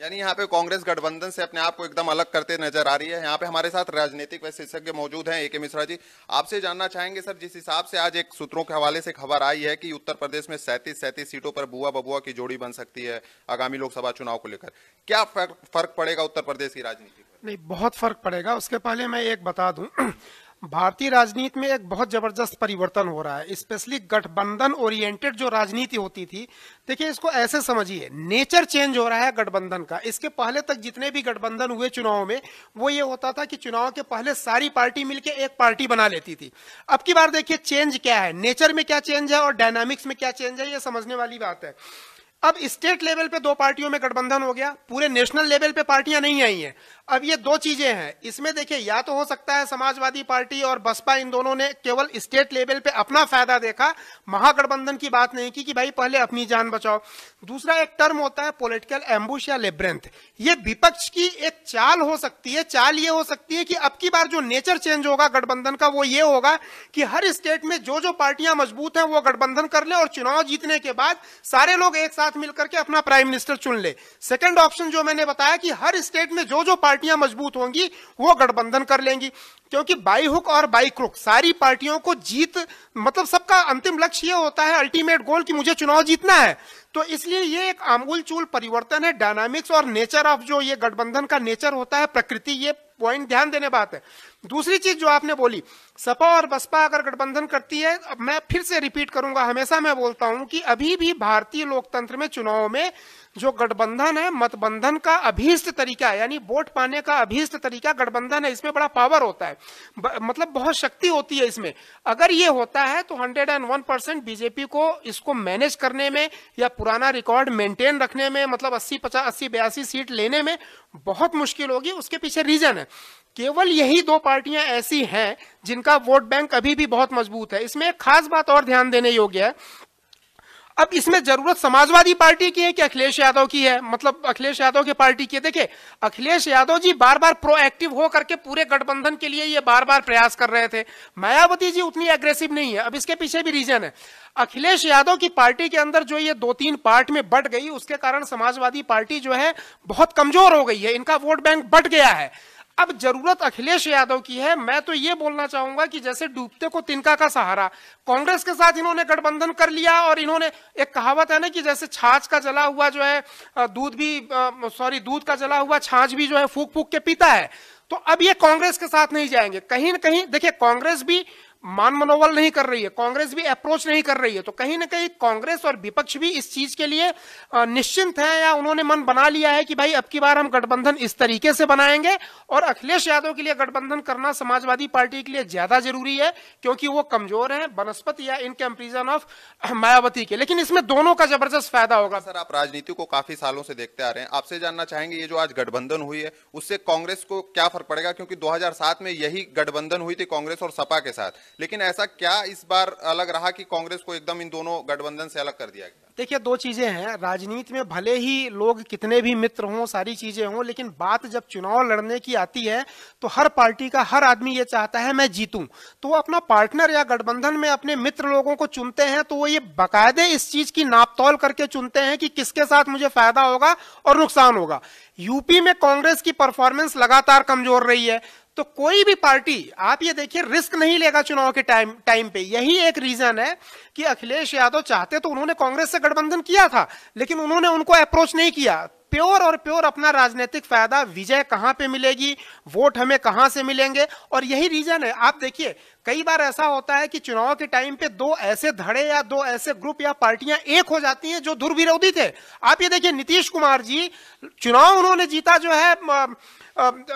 यानी यहाँ पे कांग्रेस गठबंधन से अपने आप को एकदम अलग करते नजर आ रही है यहाँ पे हमारे साथ राजनीतिक विशेषज्ञ मौजूद हैं ए के मिश्रा जी आपसे जानना चाहेंगे सर जिस हिसाब से आज एक सूत्रों के हवाले से खबर आई है कि उत्तर प्रदेश में सैंतीस सैंतीस सीटों पर बुआ बबुआ की जोड़ी बन सकती है आगामी लोकसभा चुनाव को लेकर क्या फर्क पड़ेगा उत्तर प्रदेश की राजनीति नहीं बहुत फर्क पड़ेगा उसके पहले मैं एक बता दूं भारतीय राजनीति में एक बहुत ज़बरदस्त परिवर्तन हो रहा है स्पेशली गठबंधन ओरिएंटेड जो राजनीति होती थी देखिए इसको ऐसे समझिए नेचर चेंज हो रहा है गठबंधन का इसके पहले तक जितने भी गठबंधन हुए चुनाव में वो ये होता था कि चुनाव के पहले सारी पार्टी मिलकर एक पार्टी बना लेती थी अब की बार देखिए चेंज क्या है नेचर में क्या चेंज है और डायनामिक्स में क्या चेंज है ये समझने वाली बात है अब स्टेट लेवल पे दो पार्टियों में गठबंधन हो गया पूरे नेशनल लेवल पे पार्टियां नहीं आई हैं अब ये दो चीजें हैं इसमें देखिए या तो हो सकता है समाजवादी पार्टी और बसपा इन दोनों ने केवल स्टेट लेवल पे अपना फायदा देखा महागठबंधन की बात नहीं की कि भाई पहले अपनी जान बचाओ दूसरा एक टर्म होता है पॉलिटिकल एम्बुश या लेब्रेंथ ये विपक्ष की एक चाल हो सकती है चाल ये हो सकती है कि अब की बार जो नेचर चेंज होगा गठबंधन का वो ये होगा कि हर स्टेट में जो जो पार्टियां मजबूत हैं वो गठबंधन कर ले और चुनाव जीतने के बाद सारे लोग एक साथ मिलकर के अपना प्राइम मिनिस्टर चुन ले सेकेंड ऑप्शन जो मैंने बताया कि हर स्टेट में जो जो पार्टी पार्टियां मजबूत होंगी वो गठबंधन कर लेंगी क्योंकि बाई हुक और बाई क्रुक सारी पार्टियों को जीत मतलब सबका अंतिम लक्ष्य ये होता है अल्टीमेट गोल कि मुझे चुनाव जीतना है तो इसलिए ये एक आमूल चूल परिवर्तन है डायनामिक्स और नेचर ऑफ जो ये गठबंधन का नेचर होता है प्रकृति ये पॉइंट ध्यान देने बात है दूसरी चीज जो आपने बोली सपा और बसपा अगर गठबंधन करती है अब मैं फिर से रिपीट करूंगा हमेशा मैं बोलता हूं कि अभी भी भारतीय लोकतंत्र में चुनाव में जो गठबंधन है मतबंधन का अभीष्ट तरीका यानी वोट पाने का अभीष्ट तरीका गठबंधन है इसमें बड़ा पावर होता है ब, मतलब बहुत शक्ति होती है इसमें अगर ये होता है तो 101 परसेंट बीजेपी को इसको मैनेज करने में या पुराना रिकॉर्ड मेंटेन रखने में मतलब अस्सी पचास अस्सी बयासी सीट लेने में बहुत मुश्किल होगी उसके पीछे रीजन है केवल यही दो पार्टियां ऐसी हैं जिनका वोट बैंक अभी भी बहुत मजबूत है इसमें एक खास बात और ध्यान देने योग्य है अब इसमें जरूरत समाजवादी पार्टी की है कि अखिलेश यादव की है मतलब अखिलेश यादव की पार्टी की है देखिए अखिलेश यादव जी बार बार प्रोएक्टिव हो करके पूरे गठबंधन के लिए ये बार बार प्रयास कर रहे थे मायावती जी उतनी एग्रेसिव नहीं है अब इसके पीछे भी रीजन है अखिलेश यादव की पार्टी के अंदर जो ये दो तीन पार्ट में बट गई उसके कारण समाजवादी पार्टी जो है बहुत कमजोर हो गई है इनका वोट बैंक बट गया है अब जरूरत अखिलेश यादव की है मैं तो ये बोलना चाहूंगा कि जैसे डूबते को तिनका का सहारा कांग्रेस के साथ इन्होंने गठबंधन कर लिया और इन्होंने एक कहावत है ना कि जैसे छाछ का जला हुआ जो है दूध भी सॉरी दूध का जला हुआ छाछ भी जो है फूक फूक के पीता है तो अब ये कांग्रेस के साथ नहीं जाएंगे कहीं ना कहीं देखिए कांग्रेस भी मान मनोबल नहीं कर रही है कांग्रेस भी अप्रोच नहीं कर रही है तो कहीं ना कहीं कांग्रेस और विपक्ष भी इस चीज के लिए निश्चिंत है या उन्होंने मन बना लिया है कि भाई अब की बार हम गठबंधन इस तरीके से बनाएंगे और अखिलेश यादव के लिए गठबंधन करना समाजवादी पार्टी के लिए ज्यादा जरूरी है क्योंकि वो कमजोर है वनस्पति या इन कंपेरिजन ऑफ मायावती के लेकिन इसमें दोनों का जबरदस्त फायदा होगा सर आप राजनीति को काफी सालों से देखते आ रहे हैं आपसे जानना चाहेंगे ये जो आज गठबंधन हुई है उससे कांग्रेस को क्या फर्क पड़ेगा क्योंकि दो में यही गठबंधन हुई थी कांग्रेस और सपा के साथ लेकिन ऐसा क्या इस बार अलग रहा कि कांग्रेस को एकदम इन दोनों गठबंधन से अलग कर दिया गया देखिए दो चीजें हैं राजनीति में भले ही लोग कितने भी मित्र हों सारी चीजें हों लेकिन बात जब चुनाव लड़ने की आती है तो हर पार्टी का हर आदमी ये चाहता है मैं जीतूं तो वो अपना पार्टनर या गठबंधन में अपने मित्र लोगों को चुनते हैं तो वो ये बाकायदे इस चीज की नापतौल करके चुनते हैं कि किसके साथ मुझे फायदा होगा और नुकसान होगा यूपी में कांग्रेस की परफॉर्मेंस लगातार कमजोर रही है तो कोई भी पार्टी आप ये देखिए रिस्क नहीं लेगा चुनाव के टाइम टाइम पे यही एक रीजन है कि अखिलेश यादव चाहते तो उन्होंने कांग्रेस से गठबंधन किया था लेकिन उन्होंने उनको अप्रोच नहीं किया प्योर और प्योर अपना राजनीतिक फायदा विजय कहां पे मिलेगी वोट हमें कहां से मिलेंगे और यही रीजन है आप देखिए कई बार ऐसा होता है कि चुनाव के टाइम पे दो ऐसे धड़े या दो ऐसे ग्रुप या पार्टियां एक हो जाती हैं जो दुर्विरोधी थे आप ये देखिए नीतीश कुमार जी चुनाव उन्होंने जीता जो है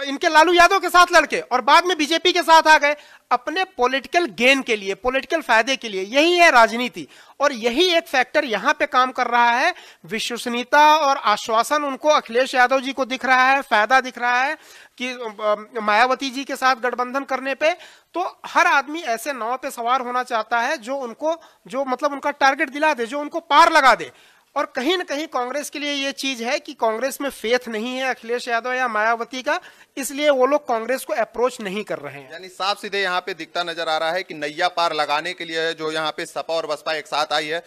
इनके लालू यादव के साथ लड़के और बाद में बीजेपी के साथ आ गए अपने पॉलिटिकल गेन के लिए पॉलिटिकल फायदे के लिए यही है राजनीति और यही एक फैक्टर यहां पे काम कर रहा है विश्वसनीयता और आश्वासन उनको अखिलेश यादव जी को दिख रहा है फायदा दिख रहा है कि मायावती जी के साथ गठबंधन करने पे तो हर आदमी ऐसे नाव पे सवार होना चाहता है जो उनको जो मतलब उनका टारगेट दिला दे जो उनको पार लगा दे और कहीं ना कहीं कांग्रेस के लिए ये चीज है कि कांग्रेस में फेथ नहीं है अखिलेश यादव या मायावती का इसलिए वो लोग कांग्रेस को अप्रोच नहीं कर रहे हैं यानी साफ सीधे यहाँ पे दिखता नजर आ रहा है कि नैया पार लगाने के लिए जो यहाँ पे सपा और बसपा एक साथ आई है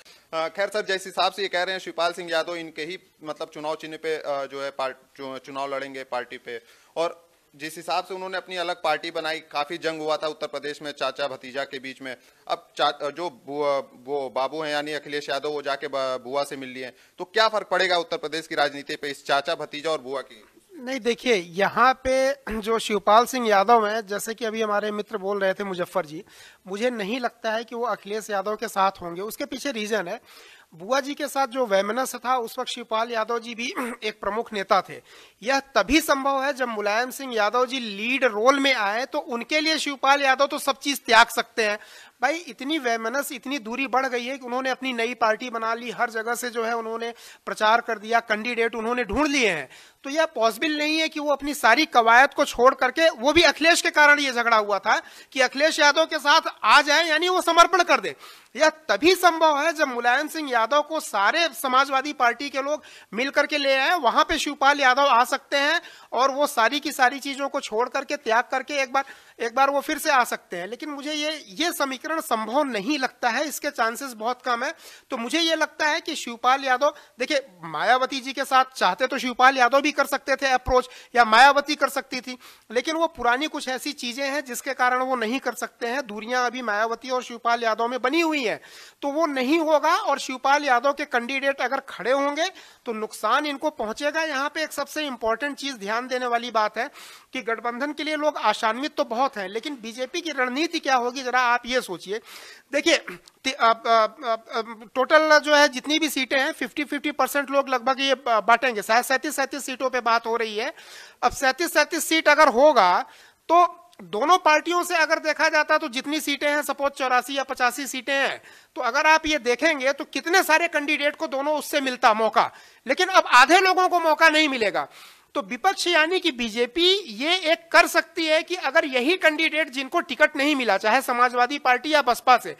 खैर सर जैसे हिसाब से ये कह रहे हैं शिवपाल सिंह यादव इनके ही मतलब चुनाव चिन्ह पे जो है पार्ट, चुनाव लड़ेंगे पार्टी पे और जिस हिसाब से उन्होंने अपनी अलग पार्टी बनाई काफ़ी जंग हुआ था उत्तर प्रदेश में चाचा भतीजा के बीच में अब जो वो बाबू हैं यानी अखिलेश यादव वो जाके बुआ से मिल लिए तो क्या फ़र्क पड़ेगा उत्तर प्रदेश की राजनीति पे इस चाचा भतीजा और बुआ की नहीं देखिए यहाँ पे जो शिवपाल सिंह यादव हैं जैसे कि अभी हमारे मित्र बोल रहे थे मुजफ्फर जी मुझे नहीं लगता है कि वो अखिलेश यादव के साथ होंगे उसके पीछे रीज़न है बुआ जी के साथ जो वैमनस था उस वक्त शिवपाल यादव जी भी एक प्रमुख नेता थे यह तभी संभव है जब मुलायम सिंह यादव जी लीड रोल में आए तो उनके लिए शिवपाल यादव तो सब चीज त्याग सकते हैं भाई इतनी वैमनस इतनी दूरी बढ़ गई है कि उन्होंने अपनी नई पार्टी बना ली हर जगह से जो है उन्होंने प्रचार कर दिया कैंडिडेट उन्होंने ढूंढ लिए हैं तो यह पॉसिबल नहीं है कि वो अपनी सारी कवायद को छोड़ करके वो भी अखिलेश के कारण ये झगड़ा हुआ था कि अखिलेश यादव के साथ आ जाए यानी वो समर्पण कर दे यह तभी संभव है जब मुलायम सिंह यादव को सारे समाजवादी पार्टी के लोग मिल करके ले आए वहां पे शिवपाल यादव आ सकते हैं और वो सारी की सारी चीजों को छोड़ करके त्याग करके एक बार एक बार वो फिर से आ सकते हैं लेकिन मुझे ये ये समीकरण संभव नहीं लगता है इसके चांसेस बहुत कम है तो मुझे ये लगता है कि शिवपाल यादव देखिए मायावती जी के साथ चाहते तो शिवपाल यादव भी कर सकते थे अप्रोच या मायावती कर सकती थी लेकिन वो पुरानी कुछ ऐसी चीजें हैं जिसके कारण वो नहीं कर सकते हैं दूरियां अभी मायावती और शिवपाल यादव में बनी हुई है तो वो नहीं होगा और शिवपाल यादव के कैंडिडेट अगर खड़े होंगे तो नुकसान इनको पहुंचेगा यहाँ पे एक सबसे इंपॉर्टेंट चीज ध्यान देने वाली बात है कि गठबंधन के लिए लोग आशान्वित तो बहुत बहुत हैं लेकिन बीजेपी की रणनीति क्या होगी जरा आप ये सोचिए देखिए टोटल जो है जितनी भी सीटें हैं 50 50 परसेंट लोग लगभग ये बांटेंगे शायद सैंतीस सैंतीस सीटों पे बात हो रही है अब सैंतीस सैंतीस सीट अगर होगा तो दोनों पार्टियों से अगर देखा जाता तो जितनी सीटें हैं सपोज चौरासी या पचासी सीटें हैं तो अगर आप ये देखेंगे तो कितने सारे कैंडिडेट को दोनों उससे मिलता मौका लेकिन अब आधे लोगों को मौका नहीं मिलेगा तो विपक्ष यानी कि बीजेपी ये एक कर सकती है कि अगर यही कैंडिडेट जिनको टिकट नहीं मिला चाहे समाजवादी पार्टी या बसपा से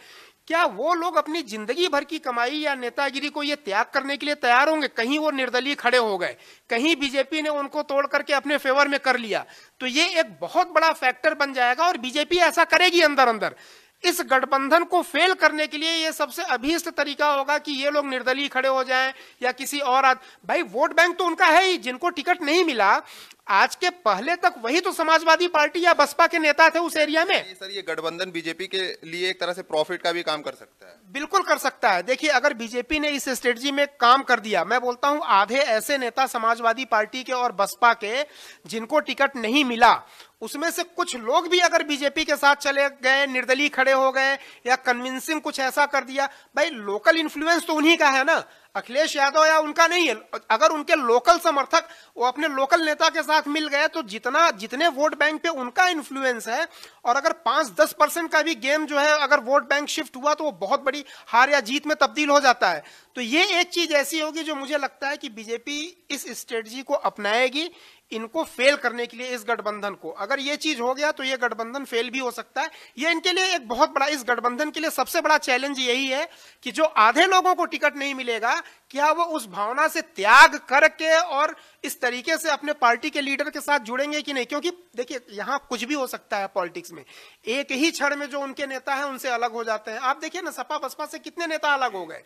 क्या वो लोग अपनी जिंदगी भर की कमाई या नेतागिरी को ये त्याग करने के लिए तैयार होंगे कहीं वो निर्दलीय खड़े हो गए कहीं बीजेपी ने उनको तोड़ करके अपने फेवर में कर लिया तो ये एक बहुत बड़ा फैक्टर बन जाएगा और बीजेपी ऐसा करेगी अंदर अंदर इस गठबंधन को फेल करने के लिए ये सबसे अभीष्ट तरीका होगा कि ये लोग निर्दलीय खड़े हो जाएं या किसी और आद... भाई वोट बैंक तो उनका है ही जिनको टिकट नहीं मिला आज के पहले तक वही तो समाजवादी पार्टी या बसपा के नेता थे उस एरिया में सर ये गठबंधन बीजेपी के लिए एक तरह से प्रॉफिट का भी काम कर सकता है बिल्कुल कर सकता है देखिए अगर बीजेपी ने इस स्ट्रेटजी में काम कर दिया मैं बोलता हूँ आधे ऐसे नेता समाजवादी पार्टी के और बसपा के जिनको टिकट नहीं मिला उसमें से कुछ लोग भी अगर बीजेपी के साथ चले गए निर्दलीय खड़े हो गए या कन्विंसिंग कुछ ऐसा कर दिया भाई लोकल इन्फ्लुएंस तो उन्हीं का है ना अखिलेश यादव या उनका नहीं है अगर उनके लोकल समर्थक वो अपने लोकल नेता के साथ मिल गए तो जितना जितने वोट बैंक पे उनका इन्फ्लुएंस है और अगर पांच दस परसेंट का भी गेम जो है अगर वोट बैंक शिफ्ट हुआ तो वो बहुत बड़ी हार या जीत में तब्दील हो जाता है तो ये एक चीज ऐसी होगी जो मुझे लगता है कि बीजेपी इस स्ट्रेटजी को अपनाएगी इनको फेल करने के लिए इस गठबंधन को अगर ये चीज हो गया तो ये गठबंधन फेल भी हो सकता है ये इनके लिए एक बहुत बड़ा इस गठबंधन के लिए सबसे बड़ा चैलेंज यही है कि जो आधे लोगों को टिकट नहीं मिलेगा क्या वो उस भावना से त्याग करके और इस तरीके से अपने पार्टी के लीडर के साथ जुड़ेंगे कि नहीं क्योंकि देखिए यहाँ कुछ भी हो सकता है पॉलिटिक्स में एक ही क्षण में जो उनके नेता है उनसे अलग हो जाते हैं आप देखिए ना सपा बसपा से कितने नेता अलग हो गए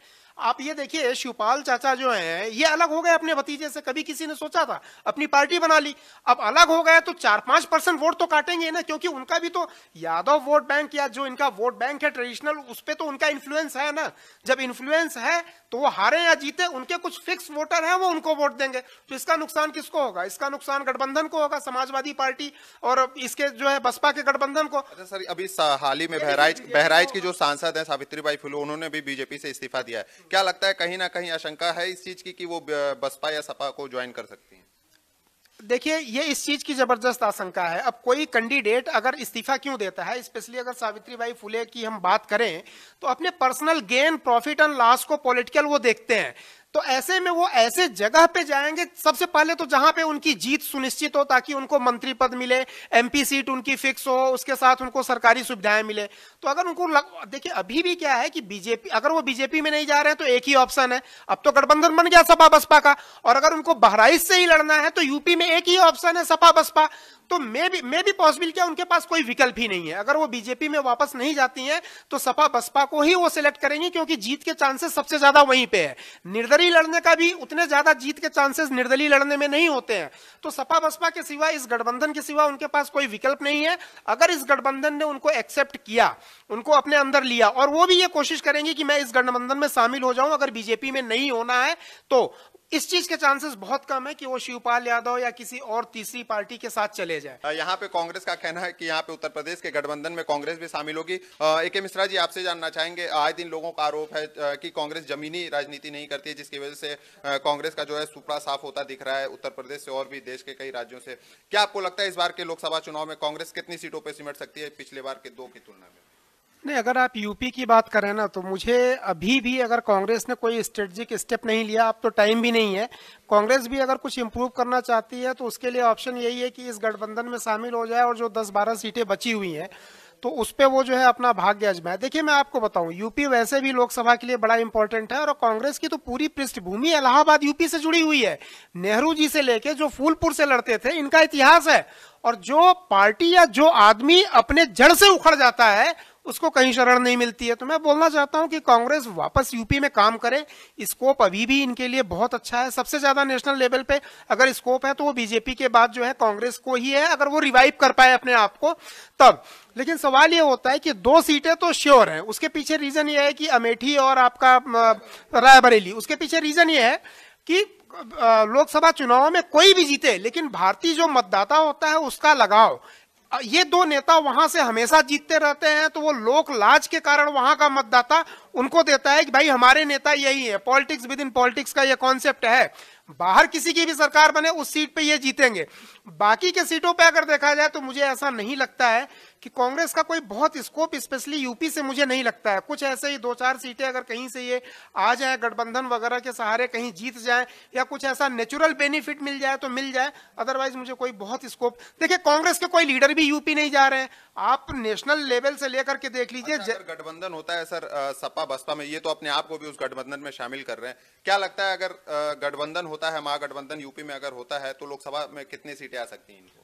आप ये देखिए शिवपाल चाचा जो है ये अलग हो गए अपने भतीजे से कभी किसी ने सोचा था अपनी पार्टी बना ली अब अलग हो गए तो चार पांच परसेंट वोट तो काटेंगे ना क्योंकि उनका भी तो यादव वोट बैंक या जो इनका वोट बैंक है ट्रेडिशनल उस पर तो उनका इन्फ्लुएंस है ना जब इन्फ्लुएंस है तो वो हारे या जीते उनके कुछ फिक्स वोटर है वो उनको वोट देंगे तो इसका नुकसान किसको होगा इसका नुकसान गठबंधन को होगा समाजवादी पार्टी और इसके जो है बसपा के गठबंधन को अच्छा सर अभी हाल ही में बहराइच बहराइच की तो जो सांसद है सावित्री बाई फुले उन्होंने भी बीजेपी से इस्तीफा दिया है क्या लगता है कहीं ना कहीं आशंका है इस चीज की कि वो बसपा या सपा को ज्वाइन कर सकती है देखिए ये इस चीज की जबरदस्त आशंका है अब कोई कैंडिडेट अगर इस्तीफा क्यों देता है स्पेशली अगर सावित्री बाई फुले की हम बात करें तो अपने personal gain profit and loss को पॉलिटिकल वो देखते हैं तो ऐसे में वो ऐसे जगह पे जाएंगे सबसे पहले तो जहां पे उनकी जीत सुनिश्चित हो ताकि उनको मंत्री पद मिले एमपी सीट उनकी फिक्स हो उसके साथ उनको सरकारी सुविधाएं मिले तो अगर उनको लग... देखिए अभी भी क्या है कि बीजेपी अगर वो बीजेपी में नहीं जा रहे हैं तो एक ही ऑप्शन है अब तो गठबंधन बन गया सपा बसपा का और अगर उनको बहराइच से ही लड़ना है तो यूपी में एक ही ऑप्शन है सपा बसपा तो मे भी मे भी पॉसिबिल क्या उनके पास कोई विकल्प ही नहीं है अगर वो बीजेपी में वापस नहीं जाती हैं तो सपा बसपा को ही वो सिलेक्ट करेंगे क्योंकि जीत के चांसेस सबसे ज्यादा वहीं पे है निर्दलीय निर्दलीय लड़ने का भी उतने ज्यादा जीत के चांसेस निर्दलीय लड़ने में नहीं होते हैं तो सपा बसपा के सिवा इस गठबंधन के सिवा उनके पास कोई विकल्प नहीं है अगर इस गठबंधन ने उनको एक्सेप्ट किया उनको अपने अंदर लिया और वो भी ये कोशिश करेंगे कि मैं इस गठबंधन में शामिल हो जाऊं अगर बीजेपी में नहीं होना है तो इस चीज के चांसेस बहुत कम है कि वो शिवपाल यादव या किसी और तीसरी पार्टी के साथ चले जाए यहाँ पे कांग्रेस का कहना है कि यहाँ पे उत्तर प्रदेश के गठबंधन में कांग्रेस भी शामिल होगी ए के मिश्रा जी आपसे जानना चाहेंगे आज दिन लोगों का आरोप है कि कांग्रेस जमीनी राजनीति नहीं करती है जिसकी वजह से कांग्रेस का जो है सुपड़ा साफ होता दिख रहा है उत्तर प्रदेश से और भी देश के कई राज्यों से क्या आपको लगता है इस बार के लोकसभा चुनाव में कांग्रेस कितनी सीटों पर सिमट सकती है पिछले बार के दो की तुलना में नहीं अगर आप यूपी की बात करें ना तो मुझे अभी भी अगर कांग्रेस ने कोई स्ट्रेटजिक स्टेप नहीं लिया अब तो टाइम भी नहीं है कांग्रेस भी अगर कुछ इम्प्रूव करना चाहती है तो उसके लिए ऑप्शन यही है कि इस गठबंधन में शामिल हो जाए और जो 10-12 सीटें बची हुई हैं तो उस पर वो जो है अपना भाग्य अजमाए देखिए मैं आपको बताऊं यूपी वैसे भी लोकसभा के लिए बड़ा इंपॉर्टेंट है और कांग्रेस की तो पूरी पृष्ठभूमि इलाहाबाद यूपी से जुड़ी हुई है नेहरू जी से लेके जो फूलपुर से लड़ते थे इनका इतिहास है और जो पार्टी या जो आदमी अपने जड़ से उखड़ जाता है उसको कहीं शरण नहीं मिलती है तो मैं बोलना चाहता हूं कि कांग्रेस वापस यूपी में काम करे स्कोप अभी भी इनके लिए बहुत अच्छा है सबसे ज्यादा नेशनल लेवल पे अगर स्कोप है तो वो बीजेपी के बाद जो है कांग्रेस को ही है अगर वो रिवाइव कर पाए अपने आप को तब लेकिन सवाल ये होता है कि दो सीटें तो श्योर है उसके पीछे रीजन ये है कि अमेठी और आपका रायबरेली उसके पीछे रीजन ये है कि लोकसभा चुनाव में कोई भी जीते लेकिन भारतीय जो मतदाता होता है उसका लगाव ये दो नेता वहां से हमेशा जीतते रहते हैं तो वो लोक लाज के कारण वहां का मतदाता उनको देता है कि भाई हमारे नेता यही है पॉलिटिक्स विद इन पॉलिटिक्स का ये कॉन्सेप्ट है बाहर किसी की भी सरकार बने उस सीट पे ये जीतेंगे बाकी के सीटों पे अगर देखा जाए तो मुझे ऐसा नहीं लगता है कि कांग्रेस का कोई बहुत स्कोप स्पेशली यूपी से मुझे नहीं लगता है कुछ ऐसे ही दो चार सीटें अगर कहीं से ये आ जाए गठबंधन वगैरह के सहारे कहीं जीत जाए या कुछ ऐसा नेचुरल बेनिफिट मिल जाए तो मिल जाए अदरवाइज मुझे कोई बहुत स्कोप देखिए कांग्रेस के कोई लीडर भी यूपी नहीं जा रहे हैं आप नेशनल लेवल से लेकर के देख लीजिए अच्छा, गठबंधन होता है सर सपा बसपा में ये तो अपने आप को भी उस गठबंधन में शामिल कर रहे हैं क्या लगता है अगर गठबंधन होता है महागठबंधन यूपी में अगर होता है तो लोकसभा में कितनी सीटें आ सकती हैं इनको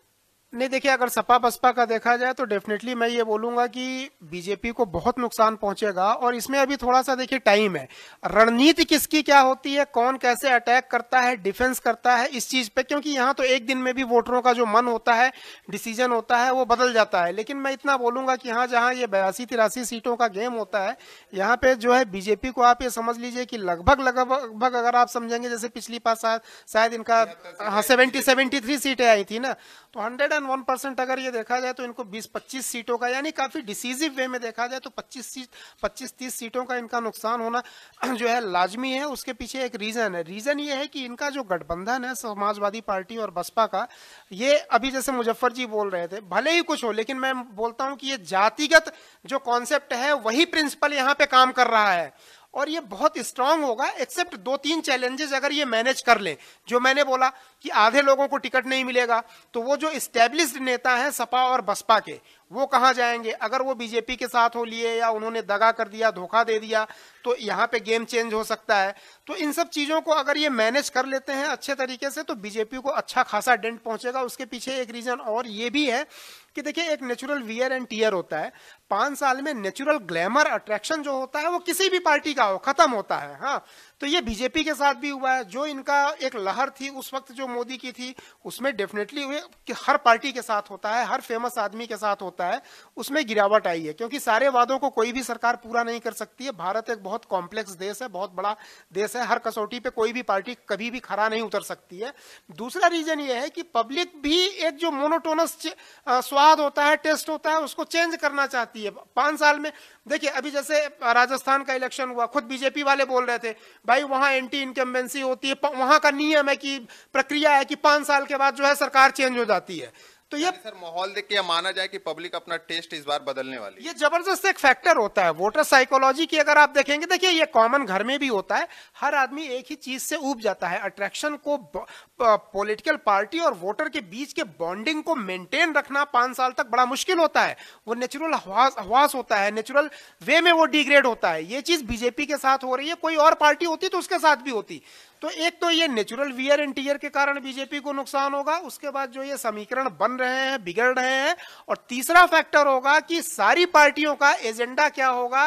नहीं देखिए अगर सपा बसपा का देखा जाए तो डेफिनेटली मैं ये बोलूंगा कि बीजेपी को बहुत नुकसान पहुंचेगा और इसमें अभी थोड़ा सा देखिए टाइम है रणनीति किसकी क्या होती है कौन कैसे अटैक करता है डिफेंस करता है इस चीज पे क्योंकि यहाँ तो एक दिन में भी वोटरों का जो मन होता है डिसीजन होता है वो बदल जाता है लेकिन मैं इतना बोलूंगा कि हाँ जहाँ ये बयासी तिरासी सीटों का गेम होता है यहाँ पे जो है बीजेपी को आप ये समझ लीजिए कि लगभग लगभग अगर आप समझेंगे जैसे पिछली पास शायद इनका तो हाँ सेवेंटी सेवेंटी थ्री सीटें आई थी ना तो हंड्रेड देन वन परसेंट अगर ये देखा जाए तो इनको बीस पच्चीस सीटों का यानी काफ़ी डिसीजिव वे में देखा जाए तो पच्चीस सीट पच्चीस तीस सीटों का इनका नुकसान होना जो है लाजमी है उसके पीछे एक रीज़न है रीज़न ये है कि इनका जो गठबंधन है समाजवादी पार्टी और बसपा का ये अभी जैसे मुजफ्फर जी बोल रहे थे भले ही कुछ हो लेकिन मैं बोलता हूँ कि ये जातिगत जो कॉन्सेप्ट है वही प्रिंसिपल यहाँ पे काम कर रहा है और ये बहुत स्ट्रांग होगा एक्सेप्ट दो तीन चैलेंजेस अगर ये मैनेज कर लें जो मैंने बोला कि आधे लोगों को टिकट नहीं मिलेगा तो वो जो स्टेब्लिश नेता हैं सपा और बसपा के वो कहाँ जाएंगे अगर वो बीजेपी के साथ हो लिए या उन्होंने दगा कर दिया धोखा दे दिया तो यहाँ पे गेम चेंज हो सकता है तो इन सब चीज़ों को अगर ये मैनेज कर लेते हैं अच्छे तरीके से तो बीजेपी को अच्छा खासा डेंट पहुंचेगा उसके पीछे एक रीज़न और ये भी है कि देखिए एक नेचुरल वियर एंड टीयर होता है पांच साल में नेचुरल ग्लैमर अट्रैक्शन जो होता है वो किसी भी पार्टी का हो खत्म होता है हाँ तो ये बीजेपी के साथ भी हुआ है जो इनका एक लहर थी उस वक्त जो मोदी की थी उसमें डेफिनेटली कि हर पार्टी के साथ होता है हर फेमस आदमी के साथ होता है उसमें गिरावट आई है क्योंकि सारे वादों को कोई भी सरकार पूरा नहीं कर सकती है भारत एक बहुत कॉम्प्लेक्स देश है बहुत बड़ा देश है हर कसौटी पे कोई भी पार्टी कभी भी खड़ा नहीं उतर सकती है दूसरा रीजन ये है कि पब्लिक भी एक जो मोनोटोनस स्वाद होता है टेस्ट होता है उसको चेंज करना चाहती है पांच साल में देखिए अभी जैसे राजस्थान का इलेक्शन हुआ खुद बीजेपी वाले बोल रहे थे भाई वहाँ एंटी इनकम्बेंसी होती है वहाँ का नियम है कि प्रक्रिया है कि पाँच साल के बाद जो है सरकार चेंज हो जाती है तो ये सर माहौल देख के ये माना जाए कि पब्लिक अपना टेस्ट इस बार बदलने वाली ये जबरदस्त एक फैक्टर होता है वोटर साइकोलॉजी की अगर आप देखेंगे देखिए ये कॉमन घर में भी होता है हर आदमी एक ही चीज से उब जाता है अट्रैक्शन को पॉलिटिकल पार्टी और वोटर के बीच के बॉन्डिंग को मेंटेन रखना पांच साल तक बड़ा मुश्किल होता है वो नेचुरल हवास होता है नेचुरल वे में वो डिग्रेड होता है ये चीज बीजेपी के साथ हो रही है कोई और पार्टी होती तो उसके साथ भी होती तो एक तो ये नेचुरल वियर एंड टीयर के कारण बीजेपी को नुकसान होगा उसके बाद जो ये समीकरण बन रहे हैं बिगड़ रहे हैं और तीसरा फैक्टर होगा कि सारी पार्टियों का एजेंडा क्या होगा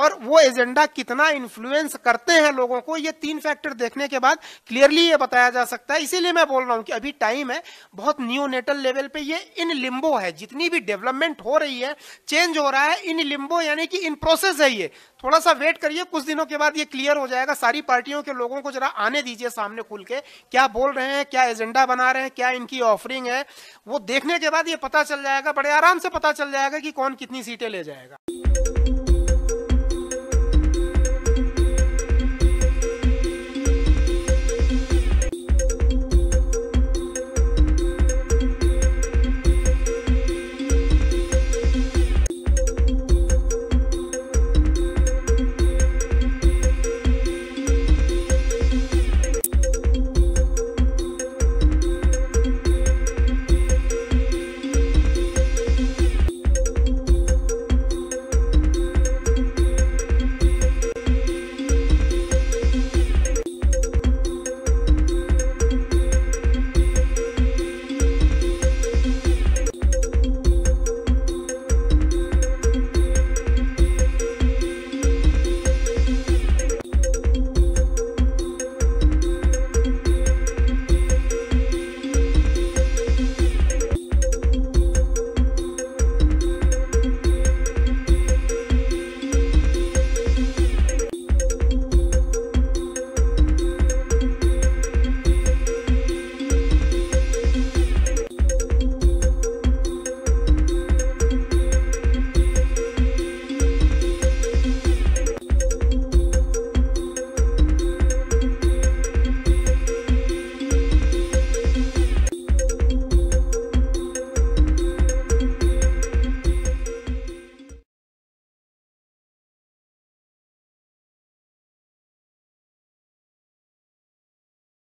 और वो एजेंडा कितना इन्फ्लुएंस करते हैं लोगों को ये तीन फैक्टर देखने के बाद क्लियरली ये बताया जा सकता है इसीलिए मैं बोल रहा हूं कि अभी टाइम है बहुत न्यूनेटल लेवल पे ये इन लिम्बो है जितनी भी डेवलपमेंट हो रही है चेंज हो रहा है इन लिम्बो यानी कि इन प्रोसेस है ये थोड़ा सा वेट करिए कुछ दिनों के बाद ये क्लियर हो जाएगा सारी पार्टियों के लोगों को जरा आने दीजिए सामने खुल के क्या बोल रहे हैं क्या एजेंडा बना रहे हैं क्या इनकी ऑफरिंग है वो देखने के बाद ये पता चल जाएगा बड़े आराम से पता चल जाएगा कि कौन कितनी सीटें ले जाएगा